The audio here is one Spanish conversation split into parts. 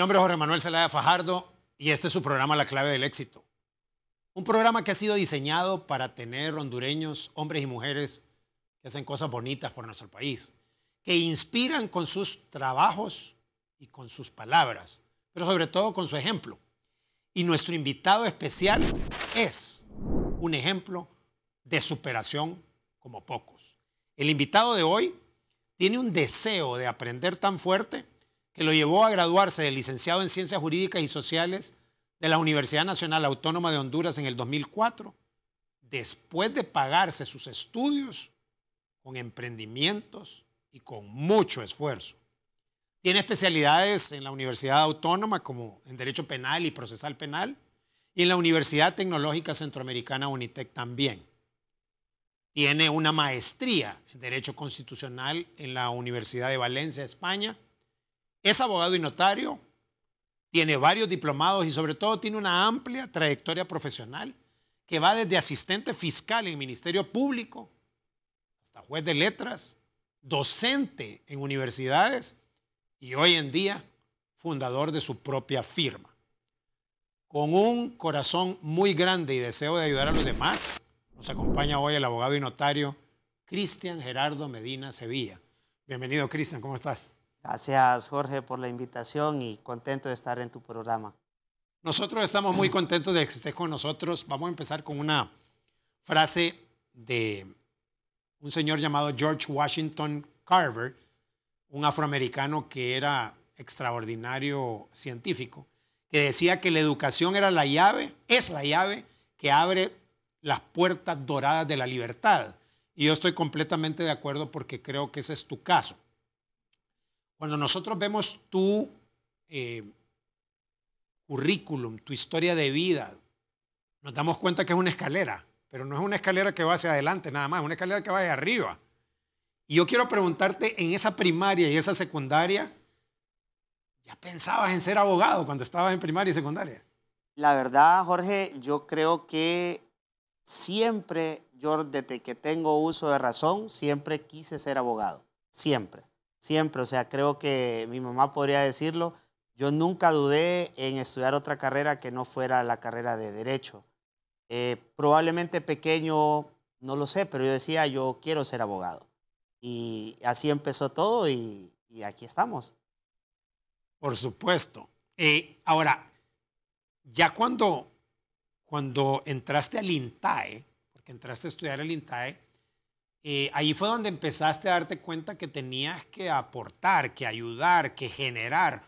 Mi nombre es Jorge Manuel Zelaya Fajardo y este es su programa La clave del éxito. Un programa que ha sido diseñado para tener hondureños, hombres y mujeres que hacen cosas bonitas por nuestro país, que inspiran con sus trabajos y con sus palabras, pero sobre todo con su ejemplo. Y nuestro invitado especial es un ejemplo de superación como pocos. El invitado de hoy tiene un deseo de aprender tan fuerte que lo llevó a graduarse de licenciado en Ciencias Jurídicas y Sociales de la Universidad Nacional Autónoma de Honduras en el 2004, después de pagarse sus estudios con emprendimientos y con mucho esfuerzo. Tiene especialidades en la Universidad Autónoma como en Derecho Penal y Procesal Penal y en la Universidad Tecnológica Centroamericana UNITEC también. Tiene una maestría en Derecho Constitucional en la Universidad de Valencia, España, es abogado y notario, tiene varios diplomados y sobre todo tiene una amplia trayectoria profesional que va desde asistente fiscal en Ministerio Público hasta juez de letras, docente en universidades y hoy en día fundador de su propia firma. Con un corazón muy grande y deseo de ayudar a los demás, nos acompaña hoy el abogado y notario Cristian Gerardo Medina Sevilla. Bienvenido, Cristian, ¿cómo estás? Gracias Jorge por la invitación y contento de estar en tu programa. Nosotros estamos muy contentos de que estés con nosotros. Vamos a empezar con una frase de un señor llamado George Washington Carver, un afroamericano que era extraordinario científico, que decía que la educación era la llave, es la llave que abre las puertas doradas de la libertad. Y yo estoy completamente de acuerdo porque creo que ese es tu caso. Cuando nosotros vemos tu eh, currículum, tu historia de vida, nos damos cuenta que es una escalera, pero no es una escalera que va hacia adelante nada más, es una escalera que va hacia arriba. Y yo quiero preguntarte, en esa primaria y esa secundaria, ¿ya pensabas en ser abogado cuando estabas en primaria y secundaria? La verdad, Jorge, yo creo que siempre, yo desde que tengo uso de razón, siempre quise ser abogado, siempre siempre. O sea, creo que mi mamá podría decirlo, yo nunca dudé en estudiar otra carrera que no fuera la carrera de derecho. Eh, probablemente pequeño, no lo sé, pero yo decía, yo quiero ser abogado. Y así empezó todo y, aquí estamos. Por supuesto. Eh, ahora, ya cuando, cuando entraste al INTAE, porque entraste a estudiar al INTAE, eh, Allí fue donde empezaste a darte cuenta que tenías que aportar, que ayudar, que generar.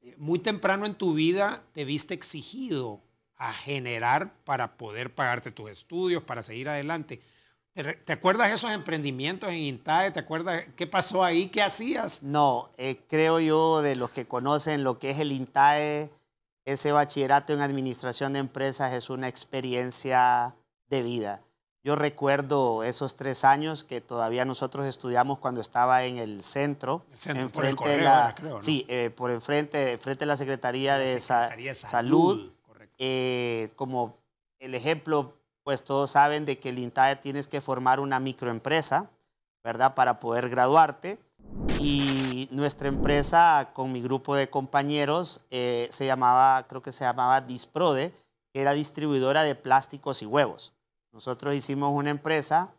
Eh, muy temprano en tu vida te viste exigido a generar para poder pagarte tus estudios, para seguir adelante. ¿Te, acuerdas esos emprendimientos en Intae? ¿Te acuerdas qué pasó ahí? ¿Qué hacías? No, eh, creo yo de los que conocen lo que es el Intae, ese bachillerato en administración de empresas es una experiencia de vida yo recuerdo esos tres años que todavía nosotros estudiamos cuando estaba en el centro, el centro por el de la, creo, sí, eh, por enfrente, frente a la Secretaría, de, Salud. Eh, como el ejemplo, pues todos saben de que el INTAE tienes que formar una microempresa, ¿verdad? Para poder graduarte. Y nuestra empresa, con mi grupo de compañeros, eh, se llamaba, creo que se llamaba Disprode, que era distribuidora de plásticos y huevos. Nosotros hicimos una empresa.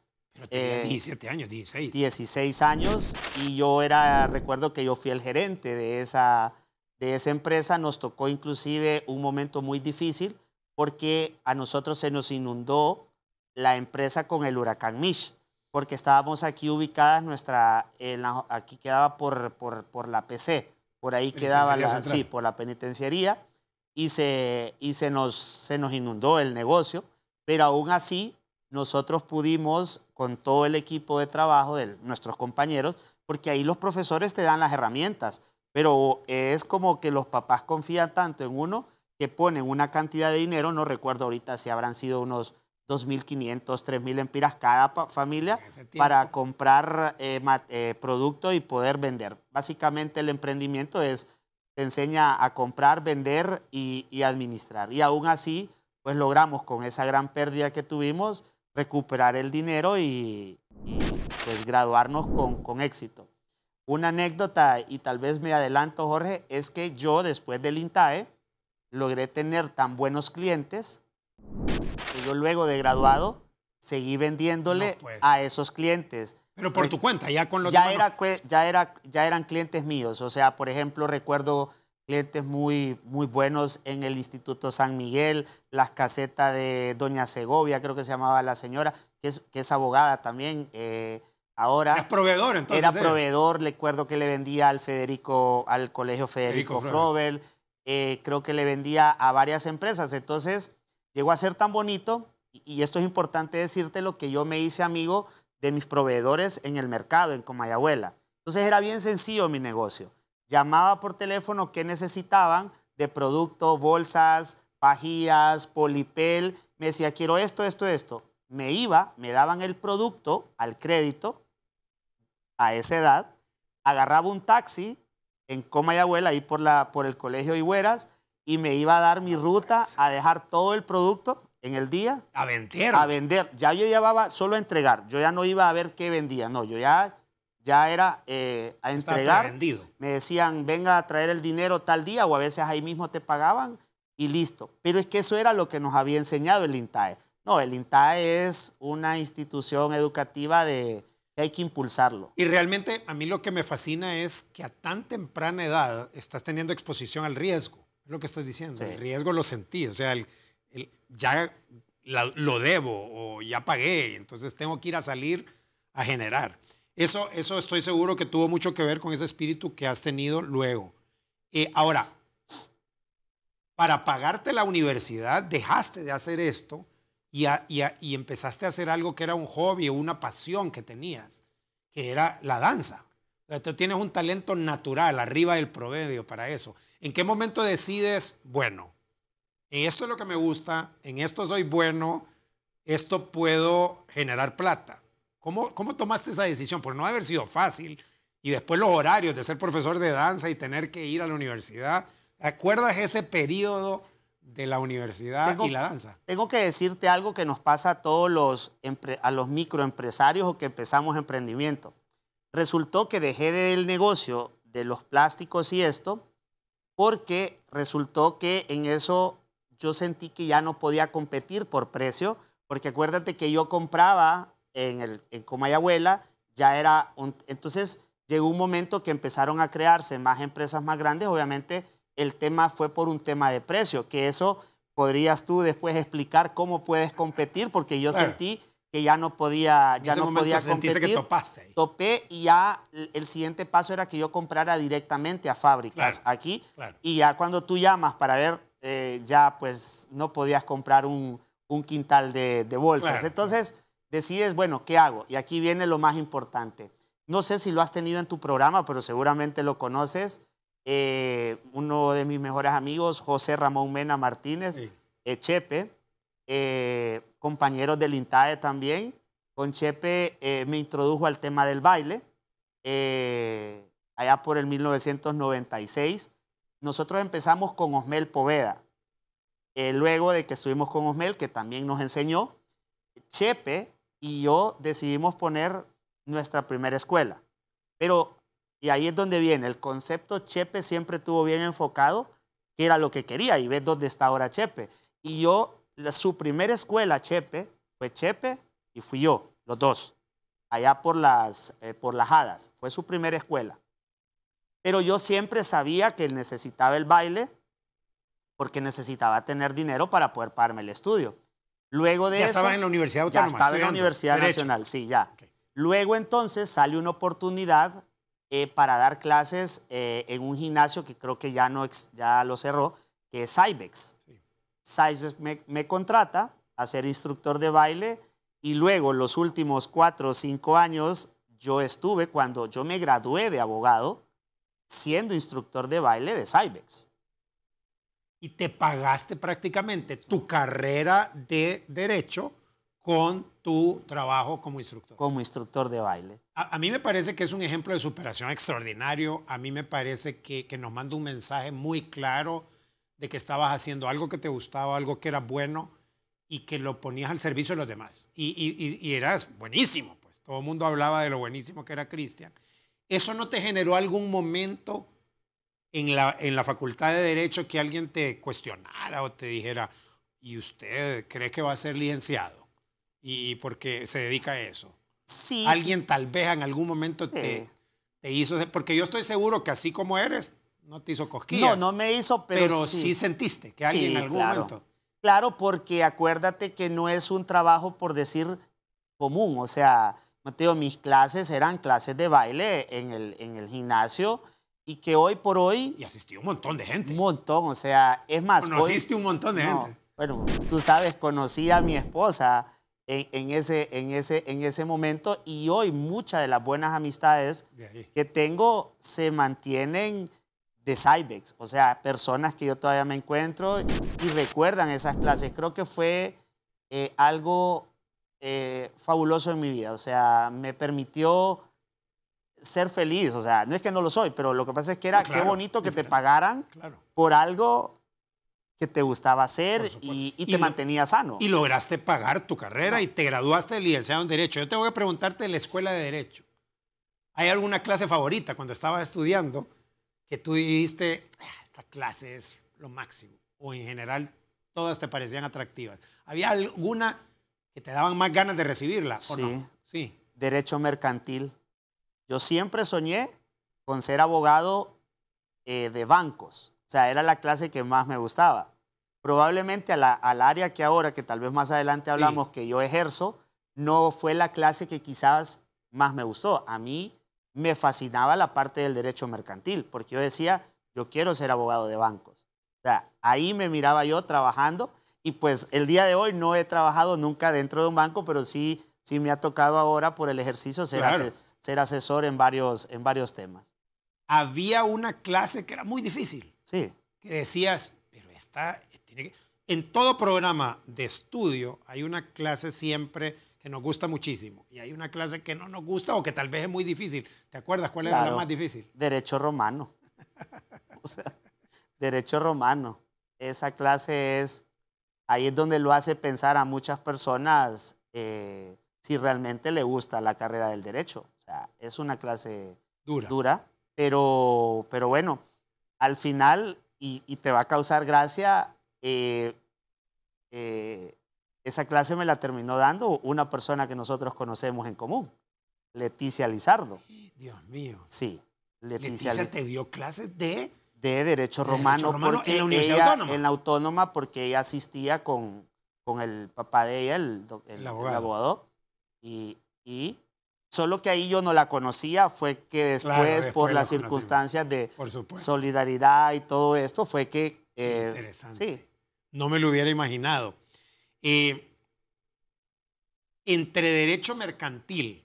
Pero 17 eh, años, 16. 16 años y yo era, recuerdo que yo fui el gerente de esa, de esa empresa. Nos tocó inclusive un momento muy difícil porque a nosotros se nos inundó la empresa con el huracán Mish, porque estábamos aquí ubicadas, nuestra, en aquí quedaba por, por, por, la PC, por ahí quedaba la, sí, por la penitenciaría y, se, y se, nos, se nos inundó el negocio pero aún así, nosotros pudimos, con todo el equipo de trabajo de nuestros compañeros, porque ahí los profesores te dan las herramientas, pero es como que los papás confían tanto en uno que ponen una cantidad de dinero, no recuerdo ahorita si habrán sido unos 2.500, 3.000 empiras cada familia para comprar eh, eh, producto y poder vender. Básicamente el emprendimiento es, te enseña a comprar, vender y, y administrar. Y aún así, pues logramos con esa gran pérdida que tuvimos recuperar el dinero y, pues graduarnos con, con éxito. Una anécdota, y tal vez me adelanto Jorge, es que yo después del INTAE logré tener tan buenos clientes que yo luego de graduado seguí vendiéndole pues. a esos clientes. Pero por tu cuenta, ya con los ya Era, ya, era, ya eran clientes míos. O sea, por ejemplo, recuerdo clientes muy, muy buenos en el Instituto San Miguel, las casetas de Doña Segovia, creo que se llamaba la señora, que es, que es abogada también. Eh, ahora... Es proveedor, entonces. Era proveedor, recuerdo que le vendía al Federico, al Colegio Federico, Frobel, eh, creo que le vendía a varias empresas. Entonces, llegó a ser tan bonito, y esto es importante decirte, lo que yo me hice amigo de mis proveedores en el mercado, en Comayabuela. Entonces, era bien sencillo mi negocio llamaba por teléfono que necesitaban de producto, bolsas, pajillas, polipel. Me decía, quiero esto, esto, esto. Me iba, me daban el producto al crédito a esa edad, agarraba un taxi en Coma y ahí por, la, por el colegio Higueras, y me iba a dar mi ruta a dejar todo el producto en el día. A vender. A vender. Ya yo llevaba solo a entregar. Yo ya no iba a ver qué vendía. No, yo ya ya era eh, a entregar. Me decían, venga a traer el dinero tal día o a veces ahí mismo te pagaban y listo. Pero es que eso era lo que nos había enseñado el INTAE. No, el INTAE es una institución educativa de hay que impulsarlo. Y realmente a mí lo que me fascina es que a tan temprana edad estás teniendo exposición al riesgo. Es lo que estás diciendo. El riesgo lo sentí. O sea, ya lo debo o ya pagué. Entonces tengo que ir a salir a generar. Eso, estoy seguro que tuvo mucho que ver con ese espíritu que has tenido luego. Eh, ahora, para pagarte la universidad, dejaste de hacer esto y, y, empezaste a hacer algo que era un hobby, una pasión que tenías, que era la danza. O tú tienes un talento natural, arriba del promedio para eso. ¿En qué momento decides, bueno, en esto es lo que me gusta, en esto soy bueno, esto puedo generar plata? ¿Cómo, tomaste esa decisión? Por no haber sido fácil. Y después los horarios de ser profesor de danza y tener que ir a la universidad. ¿Acuerdas ese periodo de la universidad y la danza? Tengo que decirte algo que nos pasa a todos los, a los microempresarios o que empezamos emprendimiento. Resultó que dejé del negocio de los plásticos y esto porque resultó que en eso yo sentí que ya no podía competir por precio, porque acuérdate que yo compraba en, el, en abuela ya era entonces llegó un momento que empezaron a crearse más empresas más grandes, obviamente el tema fue por un tema de precio, que eso podrías tú después explicar cómo puedes competir, porque yo sentí que ya no podía, ya no podía competir. Que topaste Topé y ya el siguiente paso era que yo comprara directamente a fábricas aquí y ya cuando tú llamas para ver, eh, ya pues no podías comprar un, un quintal de bolsas. Entonces decides, bueno, ¿qué hago? Y aquí viene lo más importante. No sé si lo has tenido en tu programa, pero seguramente lo conoces. Eh, uno de mis mejores amigos, José Ramón Mena Martínez, eh, Chepe, eh, compañeros del INTAE también. Con Chepe eh, me introdujo al tema del baile, allá por el 1996. Nosotros empezamos con Osmel Poveda. luego de que estuvimos con Osmel, que también nos enseñó, Chepe y yo decidimos poner nuestra primera escuela. Pero, y ahí es donde viene, el concepto Chepe siempre estuvo bien enfocado, que era lo que quería, y ves dónde está ahora Chepe. Y yo, su primera escuela, Chepe, fue Chepe y fui yo, los dos, allá por las, eh, por las hadas, fue su primera escuela. Pero yo siempre sabía que él necesitaba el baile porque necesitaba tener dinero para poder pagarme el estudio. Luego de eso. Ya estaba en la Universidad Autónoma. Ya estaba en la Universidad Nacional, sí, ya. Luego entonces sale una oportunidad eh, para dar clases eh, en un gimnasio que creo que ya, no, ya lo cerró, que es Cybex. Cybex me, me, contrata a ser instructor de baile y luego los últimos cuatro o cinco años yo estuve, cuando yo me gradué de abogado, siendo instructor de baile de Cybex y te pagaste prácticamente tu carrera de derecho con tu trabajo como instructor. Como instructor de baile. A, mí me parece que es un ejemplo de superación extraordinario, a mí me parece que, nos manda un mensaje muy claro de que estabas haciendo algo que te gustaba, algo que era bueno y que lo ponías al servicio de los demás. Y, eras buenísimo, pues todo el mundo hablaba de lo buenísimo que era Cristian. ¿Eso no te generó algún momento en la, facultad de Derecho que alguien te cuestionara o te dijera, ¿y usted cree que va a ser licenciado? ¿Y, por qué se dedica a eso? Sí, alguien tal vez en algún momento te, hizo, porque yo estoy seguro que así como eres, no te hizo cosquillas. No, no me hizo, pero, sí. sentiste que alguien en algún claro. momento. Claro, porque acuérdate que no es un trabajo, por decir, común. O sea, Mateo, mis clases eran clases de baile en el, en el gimnasio y que hoy por hoy... Y asistió un montón de gente. Un montón, o sea, es más... Conociste un montón de gente. Bueno, tú sabes, conocí a mi esposa en, ese, en, ese, en ese momento y hoy muchas de las buenas amistades que tengo se mantienen de Cybex, o sea, personas que yo todavía me encuentro y recuerdan esas clases. Creo que fue eh, algo eh, fabuloso en mi vida, o sea, me permitió ser feliz. O sea, no es que no lo soy, pero lo que pasa es que era qué bonito que te pagaran por algo que te gustaba hacer y, te mantenía sano. Y lograste pagar tu carrera y te graduaste de licenciado en Derecho. Yo tengo que preguntarte de la escuela de Derecho. ¿Hay alguna clase favorita cuando estabas estudiando que tú dijiste, ah, esta clase es lo máximo? O en general, todas te parecían atractivas. ¿Había alguna que te daban más ganas de recibirla? sí. sí. Derecho mercantil. Yo siempre soñé con ser abogado eh, de bancos. O sea, era la clase que más me gustaba. Probablemente la, al área que ahora, que tal vez más adelante hablamos, que yo ejerzo, no fue la clase que quizás más me gustó. A mí me fascinaba la parte del derecho mercantil, porque yo decía, yo quiero ser abogado de bancos. O sea, ahí me miraba yo trabajando y pues el día de hoy no he trabajado nunca dentro de un banco, pero sí, sí me ha tocado ahora por el ejercicio ser, ser asesor en varios, en varios temas. Había una clase que era muy difícil. Sí. Que decías, pero esta eh, tiene que... En todo programa de estudio hay una clase siempre que nos gusta muchísimo y hay una clase que no nos gusta o que tal vez es muy difícil. ¿Te acuerdas cuál es era la más difícil? Derecho romano. derecho romano. Esa clase es, ahí es donde lo hace pensar a muchas personas eh, si realmente le gusta la carrera del derecho es una clase dura, pero, pero bueno, al final, y, te va a causar gracia, eh, eh, esa clase me la terminó dando una persona que nosotros conocemos en común, Leticia Lizardo. Dios mío. Sí. Leticia, Leticia te dio clases de... De Derecho Romano, porque en la ella, Autónoma. En la Autónoma, porque ella asistía con, con el papá de ella, el, abogado. y Solo que ahí yo no la conocía, fue que después, por las circunstancias de solidaridad y todo esto, fue que... Eh, Interesante. Sí. No me lo hubiera imaginado. entre derecho mercantil,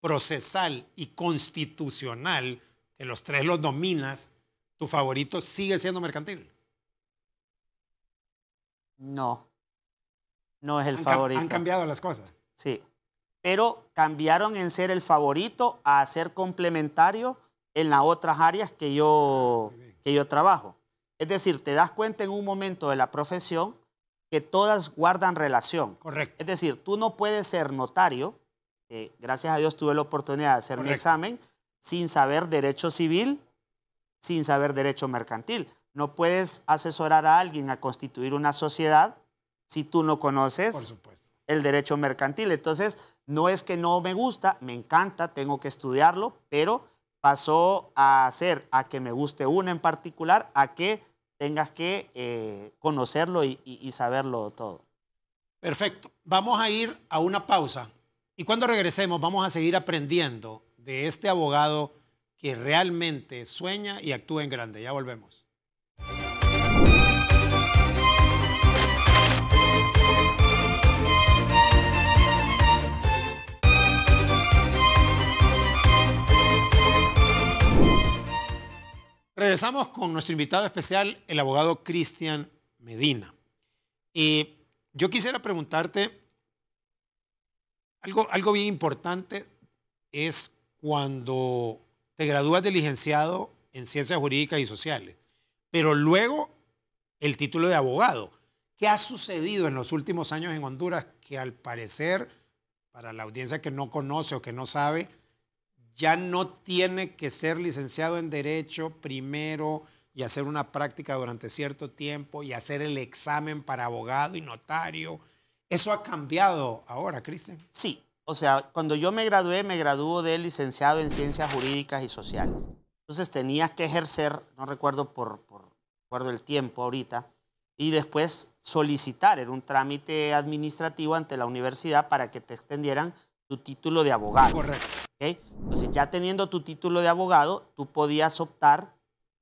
procesal y constitucional, que los tres los dominas, ¿tu favorito sigue siendo mercantil? No, no es el favorito. Han cambiado las cosas. Sí pero cambiaron en ser el favorito a ser complementario en las otras áreas que yo, que yo trabajo. Es decir, te das cuenta en un momento de la profesión que todas guardan relación. Correcto. Es decir, tú no puedes ser notario, eh, gracias a Dios tuve la oportunidad de hacer mi examen, sin saber derecho civil, sin saber derecho mercantil. No puedes asesorar a alguien a constituir una sociedad si tú no conoces el derecho mercantil. Entonces, no es que no me gusta, me encanta, tengo que estudiarlo, pero pasó a ser a que me guste una en particular, a que tengas que eh, conocerlo y saberlo todo. Perfecto. Vamos a ir a una pausa y cuando regresemos vamos a seguir aprendiendo de este abogado que realmente sueña y actúa en grande. Ya volvemos. Regresamos con nuestro invitado especial, el abogado Cristian Medina. Y yo quisiera preguntarte algo, algo bien importante es cuando te gradúas de licenciado en ciencias jurídicas y sociales, pero luego el título de abogado. ¿Qué ha sucedido en los últimos años en Honduras que al parecer, para la audiencia que no conoce o que no sabe, ya no tiene que ser licenciado en Derecho primero y hacer una práctica durante cierto tiempo y hacer el examen para abogado y notario. ¿Eso ha cambiado ahora, Cristian? Sí. O sea, cuando yo me gradué, me graduó de licenciado en Ciencias Jurídicas y Sociales. Entonces tenías que ejercer, no recuerdo por, por el tiempo ahorita, y después solicitar, en un trámite administrativo ante la universidad para que te extendieran tu título de abogado. Correcto. Entonces, ya teniendo tu título de abogado, tú podías optar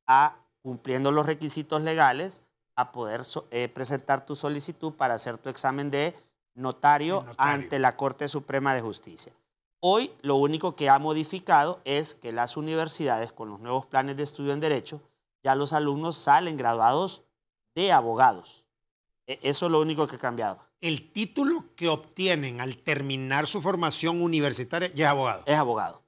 a, cumpliendo los requisitos legales, a poder eh, presentar tu solicitud para hacer tu examen de notario ante la Corte Suprema de Justicia. Hoy lo único que ha modificado es que las universidades, con los nuevos planes de estudio en Derecho, ya los alumnos salen graduados de abogados. E, eso es lo único que ha cambiado el título que obtienen al terminar su formación universitaria ya es abogado. Es abogado.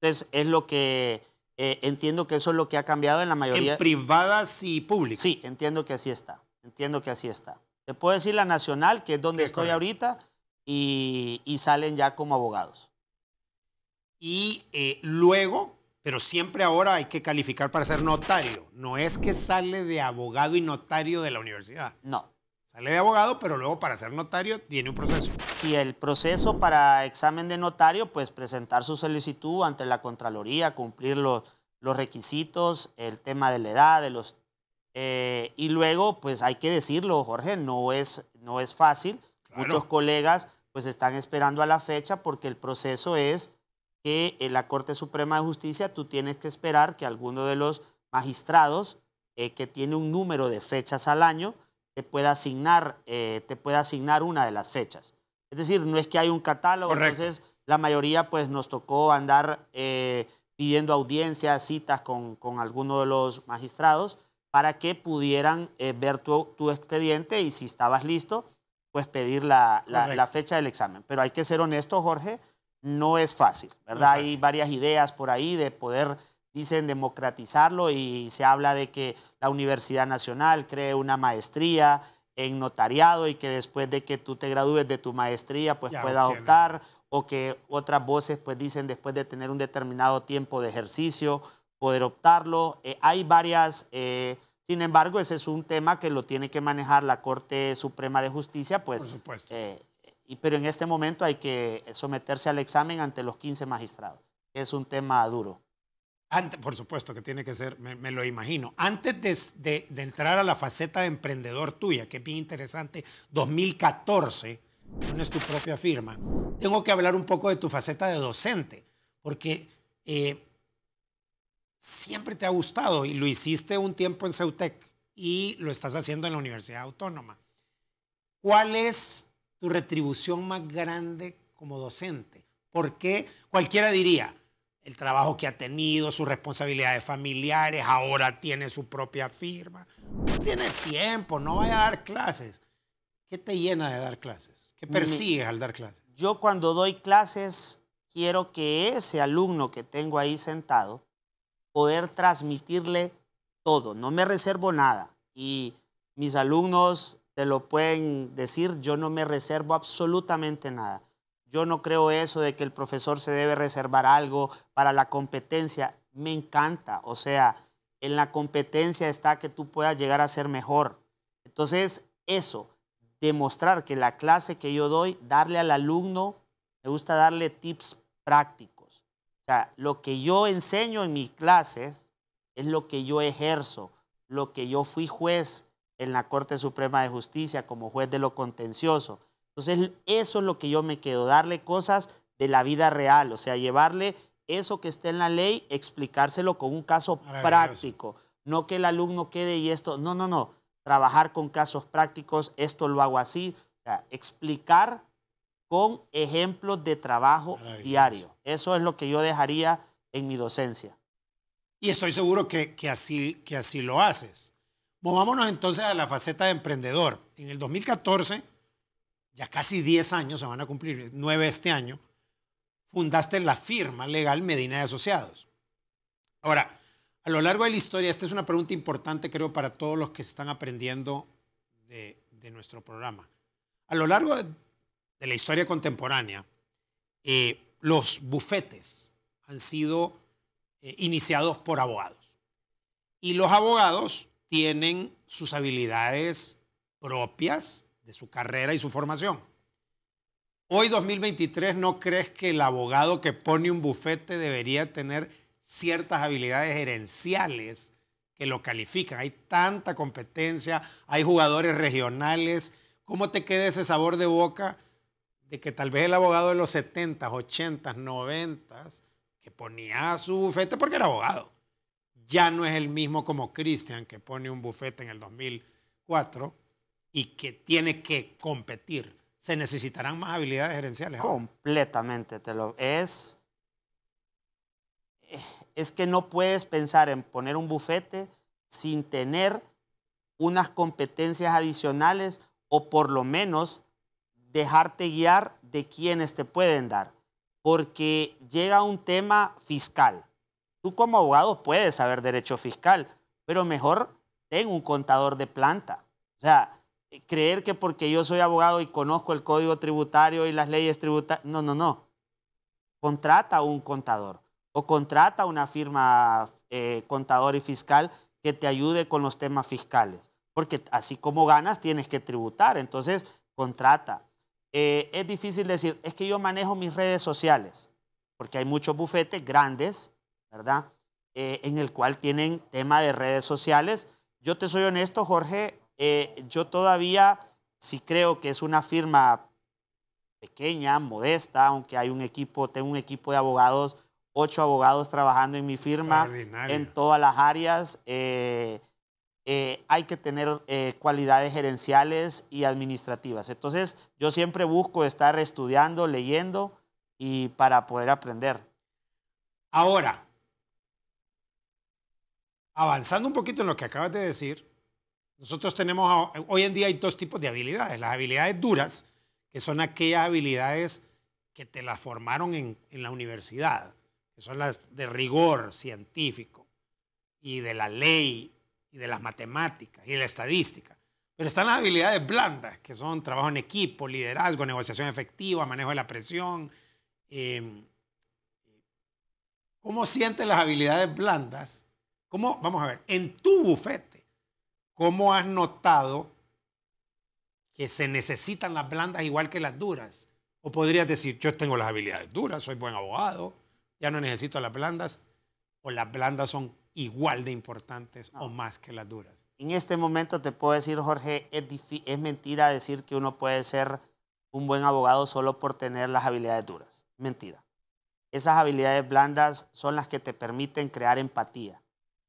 Entonces, es lo que eh, entiendo que eso es lo que ha cambiado en la mayoría. En privadas y públicas. Sí, entiendo que así está. Entiendo que así está. Te puedo decir la nacional, que es donde estoy ahorita, y, salen ya como abogados. Y eh, luego, pero siempre ahora hay que calificar para ser notario. No es que sale de abogado y notario de la universidad. No, Sale de abogado, pero luego para ser notario tiene un proceso. Sí, el proceso para examen de notario, pues presentar su solicitud ante la Contraloría, cumplir los, los requisitos, el tema de la edad, de los... Eh, y luego, pues hay que decirlo, Jorge, no es, no es fácil. Muchos colegas pues están esperando a la fecha porque el proceso es que en la Corte Suprema de Justicia tú tienes que esperar que alguno de los magistrados eh, que tiene un número de fechas al año, te pueda asignar, eh, te asignar una de las fechas. Es decir, no es que hay un catálogo, entonces la mayoría pues nos tocó andar eh, pidiendo audiencias, citas con, con alguno de los magistrados para que pudieran eh, ver tu, expediente y si estabas listo, pues pedir la, fecha del examen. Pero hay que ser honesto, Jorge, no es fácil, ¿verdad? Hay varias ideas por ahí de poder dicen democratizarlo y se habla de que la Universidad Nacional cree una maestría en notariado y que después de que tú te gradúes de tu maestría pues pueda optar o que otras voces pues dicen después de tener un determinado tiempo de ejercicio poder optarlo. Eh, hay varias, eh, sin embargo ese es un tema que lo tiene que manejar la Corte Suprema de Justicia pues. supuesto. Eh, y, pero en este momento hay que someterse al examen ante los 15 magistrados. Es un tema duro por supuesto que tiene que ser, me, lo imagino. Antes de, entrar a la faceta de emprendedor tuya, que es bien interesante, 2014, pones tu propia firma. Tengo que hablar un poco de tu faceta de docente, porque eh, siempre te ha gustado y lo hiciste un tiempo en Ceutec y lo estás haciendo en la Universidad Autónoma. ¿Cuál es tu retribución más grande como docente? Porque cualquiera diría, el trabajo que ha tenido, sus responsabilidades familiares, ahora tiene su propia firma. No tienes tiempo, no vaya a dar clases. ¿Qué te llena de dar clases? ¿Qué persigues al dar clases? Yo cuando doy clases quiero que ese alumno que tengo ahí sentado poder transmitirle todo, no me reservo nada. Y mis alumnos te lo pueden decir, yo no me reservo absolutamente nada. Yo no creo eso de que el profesor se debe reservar algo para la competencia. Me encanta. O sea, en la competencia está que tú puedas llegar a ser mejor. Entonces, eso, demostrar que la clase que yo doy, darle al alumno, me gusta darle tips prácticos. O sea, lo que yo enseño en mis clases es lo que yo ejerzo, lo que yo fui juez en la Corte Suprema de Justicia como juez de lo contencioso. Entonces, eso es lo que yo me quedo, darle cosas de la vida real, o sea, llevarle eso que está en la ley, explicárselo con un caso práctico, no que el alumno quede y esto, no, no, no, trabajar con casos prácticos, esto lo hago así, explicar con ejemplos de trabajo diario. Eso es lo que yo dejaría en mi docencia. Y estoy seguro que, así, que así lo haces. Movámonos entonces a la faceta de emprendedor. En el 2014 ya casi 10 años, se van a cumplir 9 este año, fundaste la firma legal Medina de Asociados. Ahora, a lo largo de la historia, esta es una pregunta importante creo para todos los que están aprendiendo de, nuestro programa. A lo largo de, la historia contemporánea, eh, los bufetes han sido eh, iniciados por abogados. Y los abogados tienen sus habilidades propias de su carrera y su formación. Hoy 2023, ¿no crees que el abogado que pone un bufete debería tener ciertas habilidades gerenciales que lo califican? Hay tanta competencia, hay jugadores regionales. ¿Cómo te queda ese sabor de boca de que tal vez el abogado de los 70s, 80s, 90s, que ponía su bufete porque era abogado, ya no es el mismo como Christian que pone un bufete en el 2004? y que tiene que competir. Se necesitarán más habilidades gerenciales. ¿ah? Completamente, te lo es es que no puedes pensar en poner un bufete sin tener unas competencias adicionales o por lo menos dejarte guiar de quienes te pueden dar. Porque llega un tema fiscal. Tú como abogado puedes saber derecho fiscal, pero mejor ten un contador de planta. O sea, eh, creer que porque yo soy abogado y conozco el código tributario y las leyes tributarias, no, no, no. Contrata a un contador o contrata una firma eh, contador y fiscal que te ayude con los temas fiscales, porque así como ganas tienes que tributar, entonces contrata. Eh, es difícil decir, es que yo manejo mis redes sociales, porque hay muchos bufetes grandes, ¿verdad? en el cual tienen tema de redes sociales. Yo te soy honesto, Jorge, eh, yo todavía sí creo que es una firma pequeña, modesta, aunque hay un equipo, tengo un equipo de abogados, ocho abogados trabajando en mi firma, en todas las áreas. Eh, eh, hay que tener cualidades gerenciales y administrativas. Entonces, yo siempre busco estar estudiando, leyendo y para poder aprender. Ahora, avanzando un poquito en lo que acabas de decir, nosotros tenemos, hoy en día hay dos tipos de habilidades. Las habilidades duras, que son aquellas habilidades que te las formaron en, la universidad, que son las de rigor científico y de la ley y de las matemáticas y la estadística. Pero están las habilidades blandas, que son trabajo en equipo, liderazgo, negociación efectiva, manejo de la presión. Em, ¿Cómo sientes las habilidades blandas? ¿Cómo, vamos a ver, en tu bufete. ¿Cómo has notado que se necesitan las blandas igual que las duras? O podrías decir, yo tengo las habilidades duras, soy buen abogado, ya no necesito las blandas, o las blandas son igual de importantes o más que las duras. En este momento te puedo decir, Jorge, es, es mentira decir que uno puede ser un buen abogado solo por tener las habilidades duras. Mentira. Esas habilidades blandas son las que te permiten crear empatía,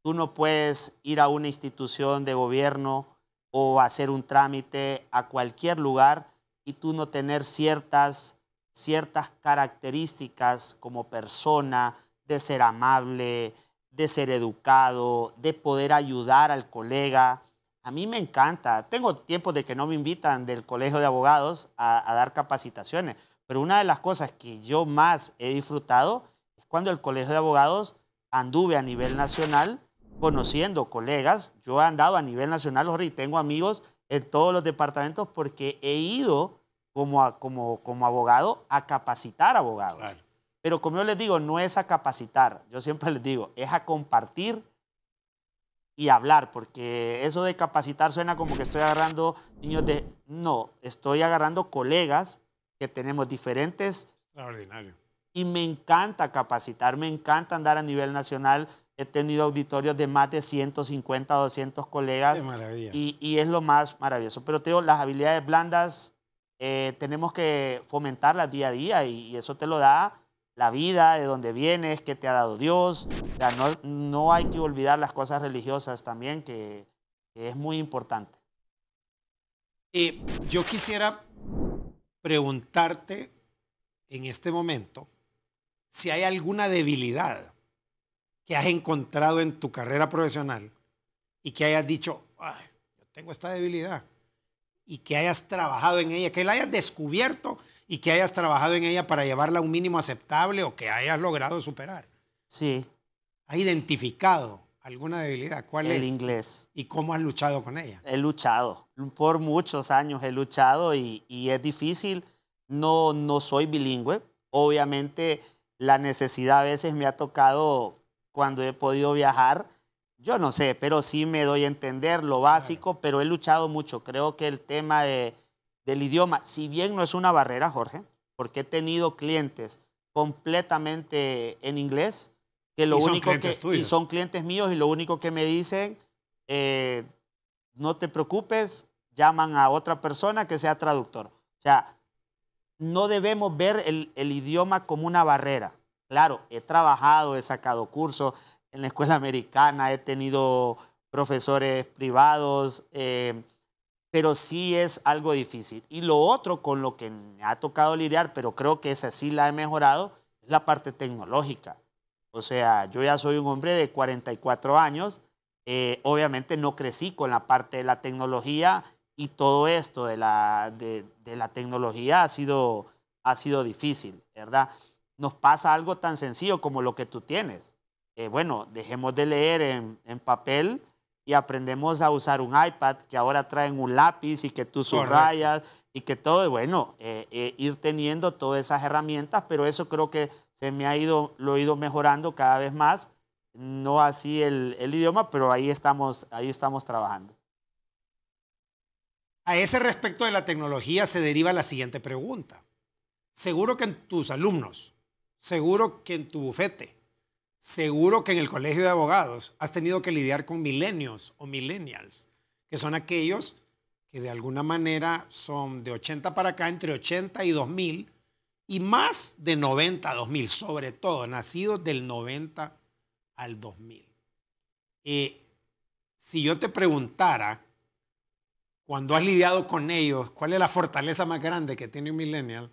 Tú no puedes ir a una institución de gobierno o hacer un trámite a cualquier lugar y tú no tener ciertas, ciertas características como persona, de ser amable, de ser educado, de poder ayudar al colega. A mí me encanta. Tengo tiempo de que no me invitan del colegio de abogados a, dar capacitaciones, pero una de las cosas que yo más he disfrutado es cuando el colegio de abogados anduve a nivel nacional conociendo colegas. Yo he andado a nivel nacional y tengo amigos en todos los departamentos porque he ido como, como, como abogado a capacitar abogados. Pero como yo les digo, no es a capacitar, yo siempre les digo, es a compartir y hablar, porque eso de capacitar suena como que estoy agarrando niños de... No, estoy agarrando colegas que tenemos diferentes... Extraordinario. Y me encanta capacitar, me encanta andar a nivel nacional He tenido auditorios de más de 150, 200 colegas. Y, es lo más maravilloso. Pero te digo, las habilidades blandas eh, tenemos que fomentarlas día a día y, eso te lo da la vida, de dónde vienes, qué te ha dado Dios. no, hay que olvidar las cosas religiosas también, que, es muy importante. yo quisiera preguntarte en este momento si hay alguna debilidad que has encontrado en tu carrera profesional y que hayas dicho, Ay, yo tengo esta debilidad y que hayas trabajado en ella, que la hayas descubierto y que hayas trabajado en ella para llevarla a un mínimo aceptable o que hayas logrado superar? Sí. ¿Has identificado alguna debilidad? ¿Cuál el es? El inglés. ¿Y cómo has luchado con ella? He luchado. Por muchos años he luchado y, y es difícil. No, no soy bilingüe. Obviamente la necesidad a veces me ha tocado cuando he podido viajar. Yo no sé, pero sí me doy a entender lo básico, pero he luchado mucho. Creo que el tema del idioma, si bien no es una barrera, Jorge, porque he tenido clientes completamente en inglés, que lo único que y son clientes míos y lo único que me dicen, eh, no te preocupes, llaman a otra persona que sea traductor. O sea, no debemos ver el idioma como una barrera. Claro, he trabajado, he sacado cursos en la escuela americana, he tenido profesores privados, em, pero sí es algo difícil. Y lo otro con lo que me ha tocado lidiar, pero creo que esa sí la he mejorado, es la parte tecnológica. O sea, yo ya soy un hombre de 44 años, eh, obviamente no crecí con la parte de la tecnología y todo esto de la, de la tecnología ha sido, ha sido difícil, ¿verdad? nos pasa algo tan sencillo como lo que tú tienes. Eh, bueno, dejemos de leer en, papel y aprendemos a usar un iPad que ahora traen un lápiz y que tú subrayas y que todo, bueno, eh, eh, ir teniendo todas esas herramientas, pero eso creo que se me ha ido, lo he ido mejorando cada vez más, no así el, idioma, pero ahí estamos, ahí estamos trabajando. A ese respecto de la tecnología se deriva la siguiente pregunta. Seguro que en tus alumnos Seguro que en tu bufete, seguro que en el colegio de abogados has tenido que lidiar con milenios o millennials, que son aquellos que de alguna manera son de 80 para acá, entre 80 y 2000, y más de 90 a 2000, sobre todo nacidos del 90 al 2000. Eh, si yo te preguntara, cuando has lidiado con ellos, ¿cuál es la fortaleza más grande que tiene un millennial?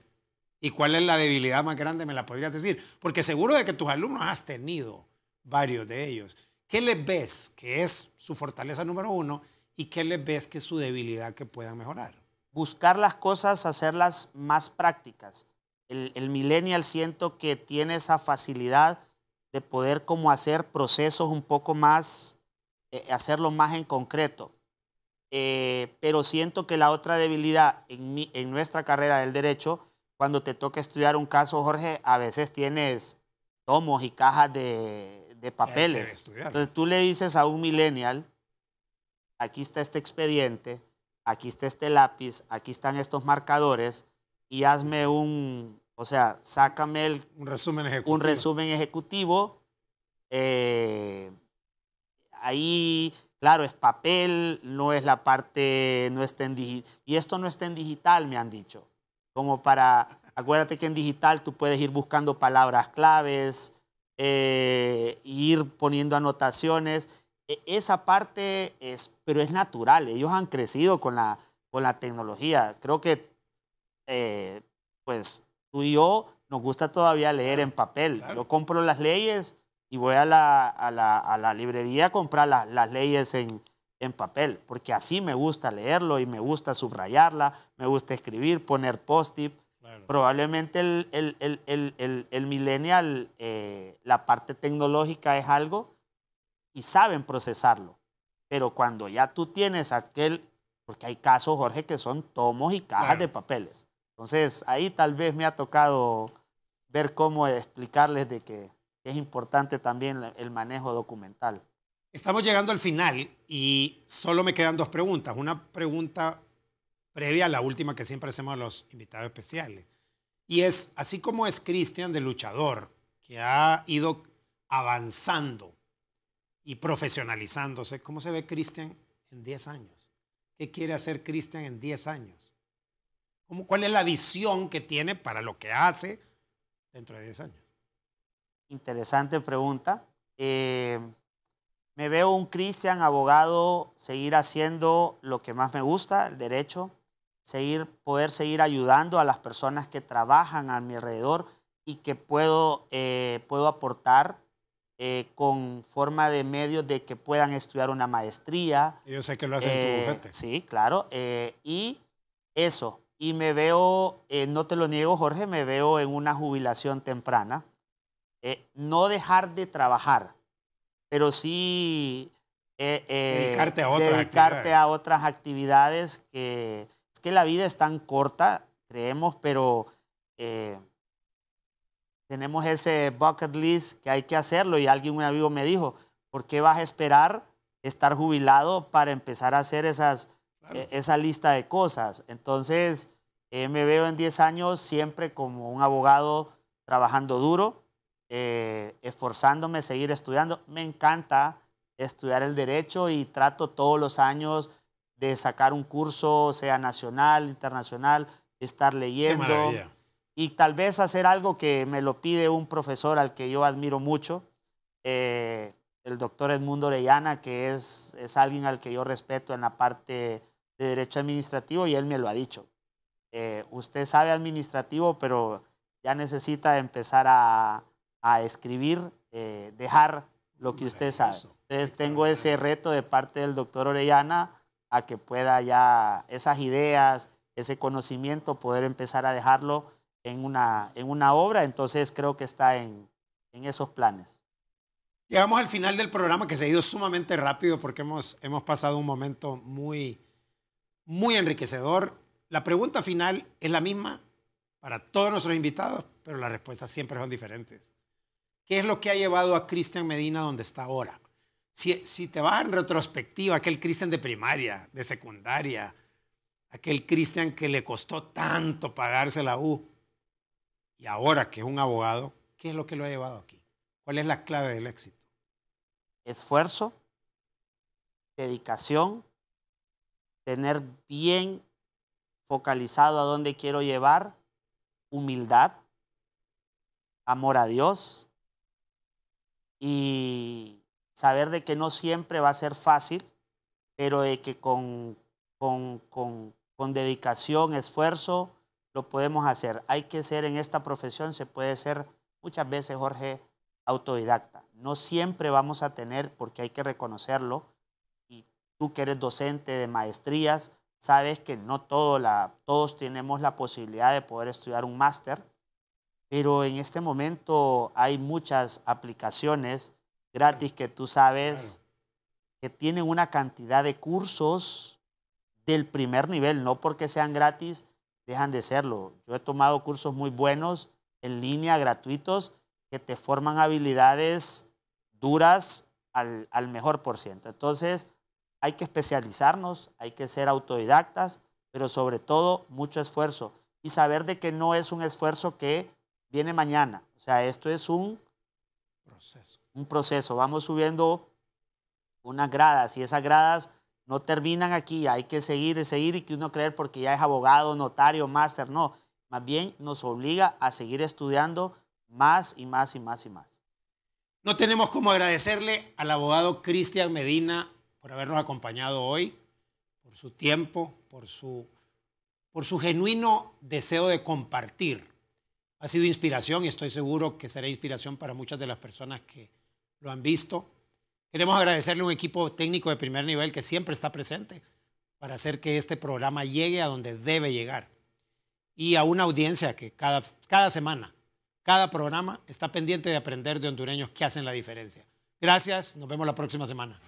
y cuál es la debilidad más grande, me la podrías decir. Porque seguro de que tus alumnos has tenido varios de ellos. ¿Qué les ves que es su fortaleza número uno y qué les ves que es su debilidad que puedan mejorar? Buscar las cosas, hacerlas más prácticas. El, millennial siento que tiene esa facilidad de poder como hacer procesos un poco más, eh, hacerlo más en concreto. Eh, pero siento que la otra debilidad en, en nuestra carrera del derecho cuando te toca estudiar un caso, Jorge, a veces tienes tomos y cajas de, papeles. Entonces tú le dices a un millennial, aquí está este expediente, aquí está este lápiz, aquí están estos marcadores y hazme un, o sea, sácame el, un resumen ejecutivo. Un resumen ejecutivo. Eh, ahí, claro, es papel, no es la parte, no está en Y esto no está en digital, me han dicho como para, acuérdate que en digital tú puedes ir buscando palabras claves, eh, e ir poniendo anotaciones. E, esa parte es, pero es natural, ellos han crecido con la, con la tecnología. Creo que, eh, pues, tú y yo nos gusta todavía leer en papel. Yo compro las leyes y voy a la, a la, a la librería a comprar las, las leyes en, en papel, porque así me gusta leerlo y me gusta subrayarla, me gusta escribir, poner post-it. Probablemente el, el, millennial, eh, la parte tecnológica es algo y saben procesarlo, pero cuando ya tú tienes aquel, porque hay casos, Jorge, que son tomos y cajas de papeles. Entonces, ahí tal vez me ha tocado ver cómo explicarles de que es importante también el manejo documental. Estamos llegando al final y solo me quedan dos preguntas. Una pregunta previa a la última que siempre hacemos a los invitados especiales. Y es, así como es Cristian de luchador, que ha ido avanzando y profesionalizándose, ¿cómo se ve Cristian en 10 años? ¿Qué quiere hacer Cristian en 10 años? ¿Cuál es la visión que tiene para lo que hace dentro de 10 años? Interesante pregunta. Eh, me veo un cristian abogado seguir haciendo lo que más me gusta, el derecho, seguir, poder seguir ayudando a las personas que trabajan a mi alrededor y que puedo, eh, puedo aportar eh, con forma de medios de que puedan estudiar una maestría. Yo sé que lo hacen tu eh, Sí, claro. y eso. Y me veo, no te lo niego, Jorge, me veo en una jubilación temprana. no dejar de trabajar, pero sí eh, eh, dedicarte, a, otras actividades que es que la vida es tan corta, creemos, pero eh, tenemos ese bucket list que hay que hacerlo y alguien un amigo me dijo, ¿por qué vas a esperar estar jubilado para empezar a hacer esas, e, esa lista de cosas? Entonces, me veo en 10 años siempre como un abogado trabajando duro, eh, esforzándome a seguir estudiando. Me encanta estudiar el derecho y trato todos los años de sacar un curso, sea nacional, internacional, estar leyendo. y tal vez hacer algo que me lo pide un profesor al que yo admiro mucho, eh, el doctor Edmundo Orellana, que es, es alguien al que yo respeto en la parte de derecho administrativo y él me lo ha dicho. Eh, usted sabe administrativo, pero ya necesita empezar a, a escribir, eh, dejar lo que usted sabe. Entonces tengo ese reto de parte del doctor Orellana a que pueda ya esas ideas, ese conocimiento, poder empezar a dejarlo en una, en una obra. Entonces creo que está en, esos planes. Llegamos al final del programa que se ha ido sumamente rápido porque hemos, hemos pasado un momento muy, muy enriquecedor. La pregunta final es la misma para todos nuestros invitados, pero las respuestas siempre son diferentes. ¿Qué es lo que ha llevado a Cristian Medina donde está ahora? Si, te vas en retrospectiva, aquel Cristian de primaria, de secundaria, aquel Cristian que le costó tanto pagarse la U, y ahora que es un abogado, ¿qué es lo que lo ha llevado aquí? ¿Cuál es la clave del éxito? Esfuerzo, dedicación, tener bien focalizado a dónde quiero llevar, humildad, amor a Dios, y saber de que no siempre va a ser fácil, pero de que con, dedicación, esfuerzo, lo podemos hacer. Hay que ser en esta profesión, se puede ser muchas veces, Jorge, autodidacta. No siempre vamos a tener, porque hay que reconocerlo, y tú que eres docente de maestrías, sabes que no todo todos tenemos la posibilidad de poder estudiar un máster, pero en este momento hay muchas aplicaciones gratis que tú sabes que tienen una cantidad de cursos del primer nivel, no porque sean gratis, dejan de serlo. Yo he tomado cursos muy buenos en línea, gratuitos, que te forman habilidades duras al, al mejor por ciento. Entonces, hay que especializarnos, hay que ser autodidactas, pero sobre todo mucho esfuerzo y saber de que no es un esfuerzo que viene mañana. O sea, esto es un proceso. Un proceso. Vamos subiendo unas gradas y esas gradas no terminan aquí. Hay que seguir y seguir y que uno creer porque ya es abogado, notario, máster. No, más bien nos obliga a seguir estudiando más y más y más y más. No tenemos como agradecerle al abogado Cristian Medina por habernos acompañado hoy, por su tiempo, por su, por su genuino deseo de compartir ha sido inspiración y estoy seguro que será inspiración para muchas de las personas que lo han visto. Queremos agradecerle a un equipo técnico de primer nivel que siempre está presente para hacer que este programa llegue a donde debe llegar. Y a una audiencia que cada, cada semana, cada programa está pendiente de aprender de hondureños que hacen la diferencia. Gracias, nos vemos la próxima semana.